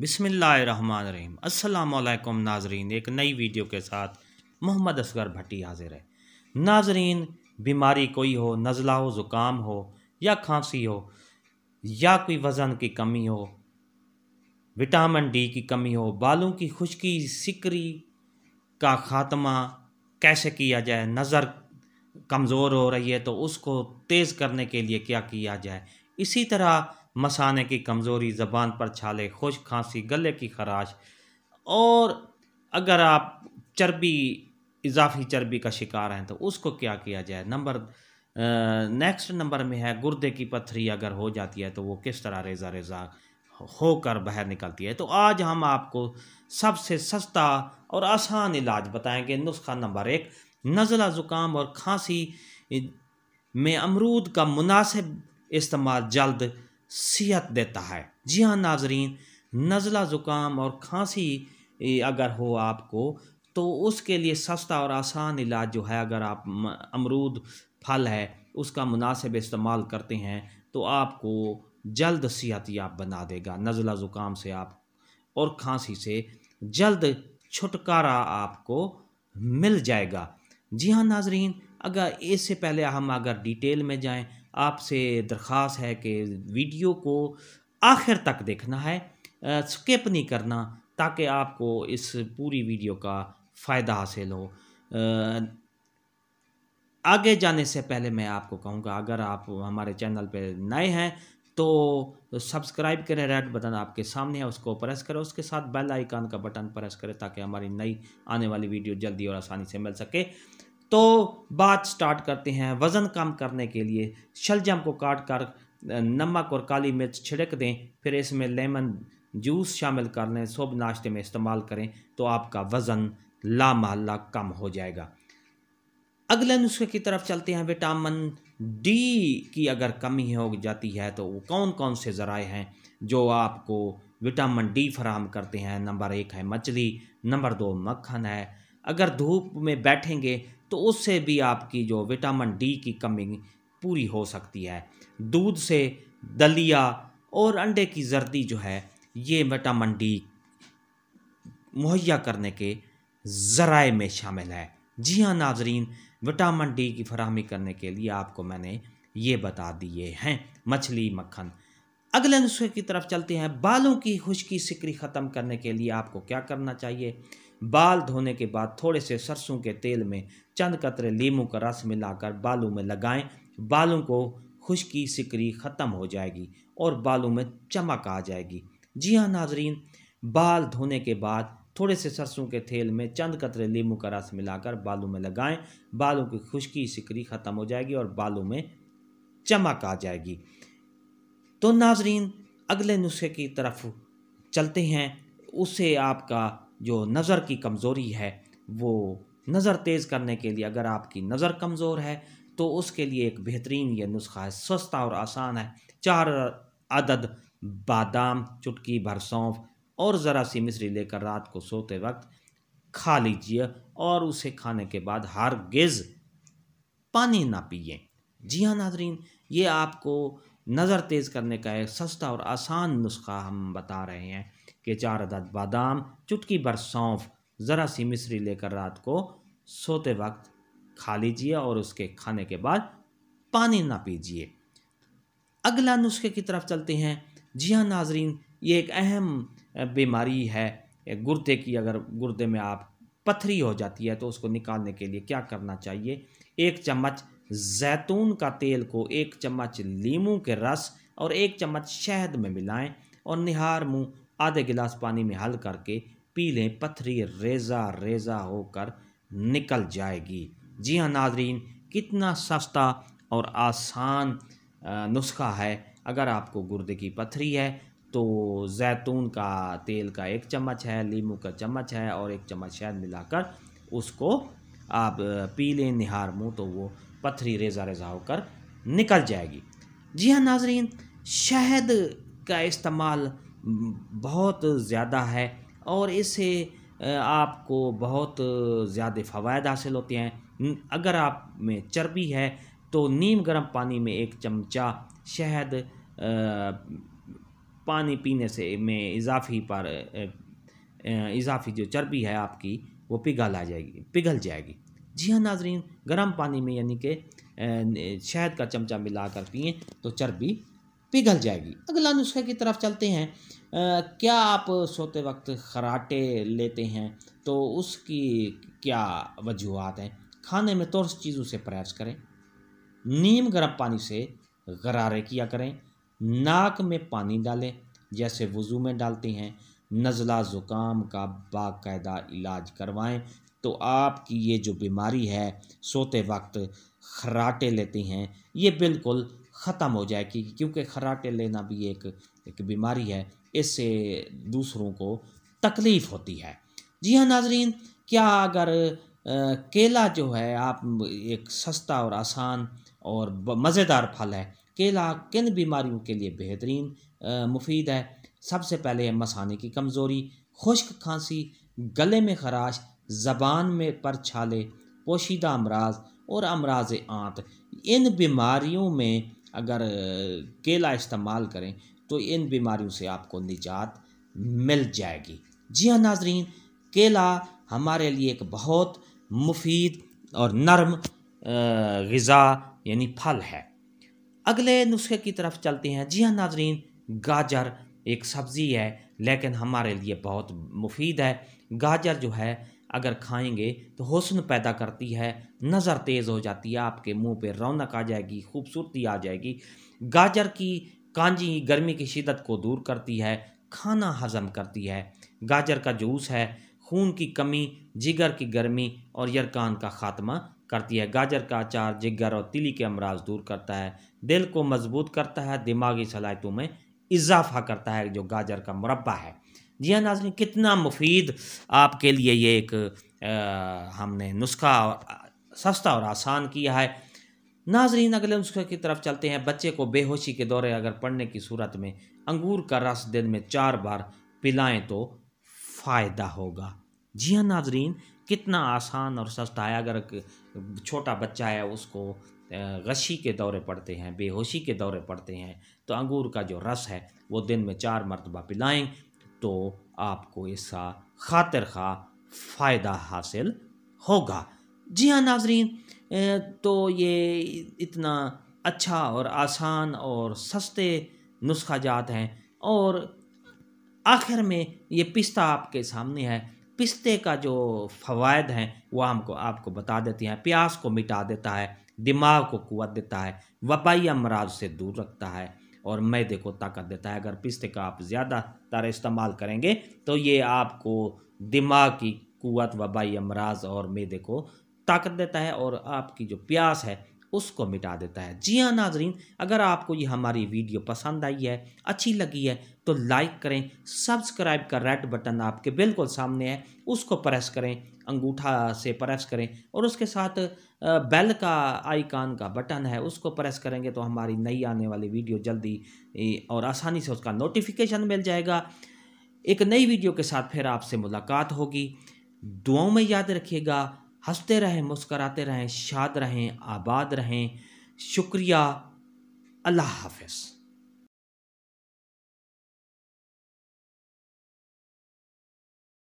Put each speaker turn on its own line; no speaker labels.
बिसमीम् अल्लाम नाजरीन एक नई वीडियो के साथ मोहम्मद असगर भट्टी हाजिर है नाजरीन बीमारी कोई हो नज़ला हो ज़ुकाम हो या खांसी हो या कोई वज़न की कमी हो विटामिन डी की कमी हो बालों की खुश्की सिकरी का ख़ात्मा कैसे किया जाए नज़र कमज़ोर हो रही है तो उसको तेज़ करने के लिए क्या किया जाए इसी तरह मसाने की कमज़ोरी ज़बान पर छाले खुश खांसी गले की खराश और अगर आप चर्बी इजाफी चर्बी का शिकार हैं तो उसको क्या किया जाए नंबर नेक्स्ट नंबर में है गुर्दे की पथरी अगर हो जाती है तो वो किस तरह रेजा रेजा होकर बाहर निकलती है तो आज हम आपको सबसे सस्ता और आसान इलाज बताएंगे नुस्खा नंबर एक नज़ला ज़ुकाम और खांसी में अमरूद का मुनासिब इस्तेमाल जल्द सेहत देता है जी हाँ नाजरीन नज़ला ज़ुकाम और खांसी अगर हो आपको तो उसके लिए सस्ता और आसान इलाज जो है अगर आप अमरूद फल है उसका मुनासिब इस्तेमाल करते हैं तो आपको जल्द सेहत याब बना देगा नज़ला ज़ुकाम से आप और खांसी से जल्द छुटकारा आपको मिल जाएगा जी हाँ नाजरीन अगर इससे पहले हम अगर डिटेल में जाएं आपसे दरख्वास है कि वीडियो को आखिर तक देखना है स्किप नहीं करना ताकि आपको इस पूरी वीडियो का फ़ायदा हासिल हो आगे जाने से पहले मैं आपको कहूँगा अगर आप हमारे चैनल पर नए हैं तो सब्सक्राइब करें रेड बटन आपके सामने है उसको प्रेस करें उसके साथ बेल आइकन का बटन प्रेस करें ताकि हमारी नई आने वाली वीडियो जल्दी और आसानी से मिल सके तो बात स्टार्ट करते हैं वज़न कम करने के लिए शलजम को काट कर नमक और काली मिर्च छिड़क दें फिर इसमें लेमन जूस शामिल कर लें सुबह नाश्ते में इस्तेमाल करें तो आपका वज़न ला कम हो जाएगा अगले नुस्खे की तरफ चलते हैं विटामिन डी की अगर कमी हो जाती है तो वो कौन कौन से ज़राए हैं जो आपको विटामिन डी फराम करते हैं नंबर एक है मछली नंबर दो मक्खन है अगर धूप में बैठेंगे तो उससे भी आपकी जो विटामिन डी की कमी पूरी हो सकती है दूध से दलिया और अंडे की जर्दी जो है ये विटामिन डी मुहैया करने के ज़राए में शामिल है जी हाँ नाजरीन विटामिन डी की फरहमी करने के लिए आपको मैंने ये बता दिए हैं मछली मक्खन अगले नुस्खे की तरफ चलते हैं बालों की खुश्की सिकरी ख़त्म करने के लिए आपको क्या करना चाहिए बाल धोने के बाद थोड़े से सरसों के तेल में चंद कतरे लीमू का रस मिलाकर बालों में लगाएं बालों को खुश्की सिकरी ख़त्म हो जाएगी और बालों में चमक आ जाएगी जी हाँ नाजरीन बाल धोने के बाद थोड़े से सरसों के तेल में चंद कतरे लीमू का रस मिलाकर बालों में लगाएं बालों की खुश्की सिकरी ख़त्म हो जाएगी और बालों में चमक आ जाएगी तो नाजरीन अगले नुस्खे की तरफ चलते हैं उसे आपका जो नज़र की कमज़ोरी है वो नज़र तेज़ करने के लिए अगर आपकी नज़र कमज़ोर है तो उसके लिए एक बेहतरीन ये नुस्खा है सस्ता और आसान है चार अदद बादाम चुटकी भर सौंफ और ज़रा सी मिश्री लेकर रात को सोते वक्त खा लीजिए और उसे खाने के बाद हर गिज़ पानी ना पिए जी हाँ नाजरीन ये आपको नज़र तेज़ करने का एक सस्ता और आसान नुस्खा हम बता रहे हैं के चार अदद बादाम चुटकी भर सौंफ ज़रा सी मिश्री लेकर रात को सोते वक्त खा लीजिए और उसके खाने के बाद पानी ना पीजिए अगला नुस्खे की तरफ चलते हैं जी हाँ नाजरीन ये एक अहम बीमारी है गुर्दे की अगर गुर्दे में आप पथरी हो जाती है तो उसको निकालने के लिए क्या करना चाहिए एक चम्मच जैतून का तेल को एक चम्मच लीमू के रस और एक चम्मच शहद में मिलाएं और निहार मुंह आधे गिलास पानी में हल करके पी लें पथरी रेजा रेजा होकर निकल जाएगी जी हाँ नाजरीन कितना सस्ता और आसान नुस्खा है अगर आपको गुर्दे की पथरी है तो जैतून का तेल का एक चम्मच है लीमू का चम्मच है और एक चम्मच शहद मिलाकर उसको आप पी लें निहार मुँह तो वो पथरी रेजा रेजा होकर निकल जाएगी जी हाँ नाजरीन शहद का इस्तेमाल बहुत ज़्यादा है और इससे आपको बहुत ज़्यादा फ़वाद हासिल होते हैं अगर आप में चर्बी है तो नीम गर्म पानी में एक चमचा शहद पानी पीने से में इजाफी पर इजाफी जो चर्बी है आपकी वो पिघल आ जाएगी पिघल जाएगी जी हाँ नाजरीन गर्म पानी में यानी कि शहद का चमचा मिलाकर पिए तो चर्बी पिघल जाएगी अगला नुस्खे की तरफ चलते हैं आ, क्या आप सोते वक्त खराटे लेते हैं तो उसकी क्या वजूहत हैं खाने में तौर चीज़ों से प्रयास करें नीम गर्म पानी से गरारे किया करें नाक में पानी डालें जैसे वज़ू में डालते हैं नज़ला ज़ुकाम का बाकायदा इलाज करवाएं तो आपकी ये जो बीमारी है सोते वक्त खराटे लेते हैं ये बिल्कुल ख़त्म हो जाए कि क्योंकि खराटे लेना भी एक एक बीमारी है इससे दूसरों को तकलीफ़ होती है जी हाँ नाजरीन क्या अगर आ, केला जो है आप एक सस्ता और आसान और मज़ेदार फल है केला किन बीमारियों के लिए बेहतरीन मुफीद है सबसे पहले है मसाने की कमज़ोरी खुश्क खांसी गले में खराश ज़बान में पर छाले पोशीदा अमराज और अमराज आंत इन बीमारियों में अगर केला इस्तेमाल करें तो इन बीमारियों से आपको निजात मिल जाएगी जी हाँ नाजरीन केला हमारे लिए एक बहुत मुफीद और नरम गज़ा यानी फल है अगले नुस्खे की तरफ चलते हैं जी हाँ नाजरीन गाजर एक सब्ज़ी है लेकिन हमारे लिए बहुत मुफीद है गाजर जो है अगर खाएंगे तो हसन पैदा करती है नज़र तेज़ हो जाती है आपके मुंह पे रौनक आ जाएगी खूबसूरती आ जाएगी गाजर की कांजी गर्मी की शिदत को दूर करती है खाना हजम करती है गाजर का जूस है खून की कमी जिगर की गर्मी और यरकान का खात्मा करती है गाजर का अचार जिगर और तिली के अमराज दूर करता है दिल को मजबूत करता है दिमागी सलाहितों में इजाफा करता है जो गाजर का मुरबा है जी हाँ नाजन कितना मुफीद आपके लिए ये एक आ, हमने नुस्खा सस्ता और आसान किया है नाजरीन अगले नुस्खे की तरफ चलते हैं बच्चे को बेहोशी के दौरे अगर पढ़ने की सूरत में अंगूर का रस दिन में चार बार पिलाएं तो फ़ायदा होगा जी हाँ नाजरीन कितना आसान और सस्ता है अगर छोटा बच्चा है उसको गशी के दौरे पड़ते हैं बेहोशी के दौरे पड़ते हैं तो अंगूर का जो रस है वो दिन में चार मरतबा पिलाएं तो आपको इसका खातर खा फ़ायदा हासिल होगा जी हाँ नाजरीन तो ये इतना अच्छा और आसान और सस्ते नुस्खा जात हैं और आखिर में ये पिस्ता आपके सामने है पिस्ते का जो फ़वाद हैं वह हमको आपको बता देती हैं प्यास को मिटा देता है दिमाग को कुत देता है वबाई अमराज से दूर रखता है और मैदे को ताकत देता है अगर पिस्ते का आप ज़्यादा इस्तेमाल करेंगे तो ये आपको दिमाग की कुत वबाई अमराज और मैदे को ताकत देता है और आपकी जो प्यास है उसको मिटा देता है जी हाँ नाजरीन अगर आपको ये हमारी वीडियो पसंद आई है अच्छी लगी है तो लाइक करें सब्सक्राइब का रेड बटन आपके बिल्कुल सामने है उसको प्रेस करें अंगूठा से प्रेस करें और उसके साथ बेल का आइकान का बटन है उसको प्रेस करेंगे तो हमारी नई आने वाली वीडियो जल्दी और आसानी से उसका नोटिफिकेशन मिल जाएगा एक नई वीडियो के साथ फिर आपसे मुलाकात होगी दुआओं में याद रखिएगा हंसते रहें मुस्कराते रहें शाद रहें आबाद रहें शुक्रिया अल्लाह हाफिज़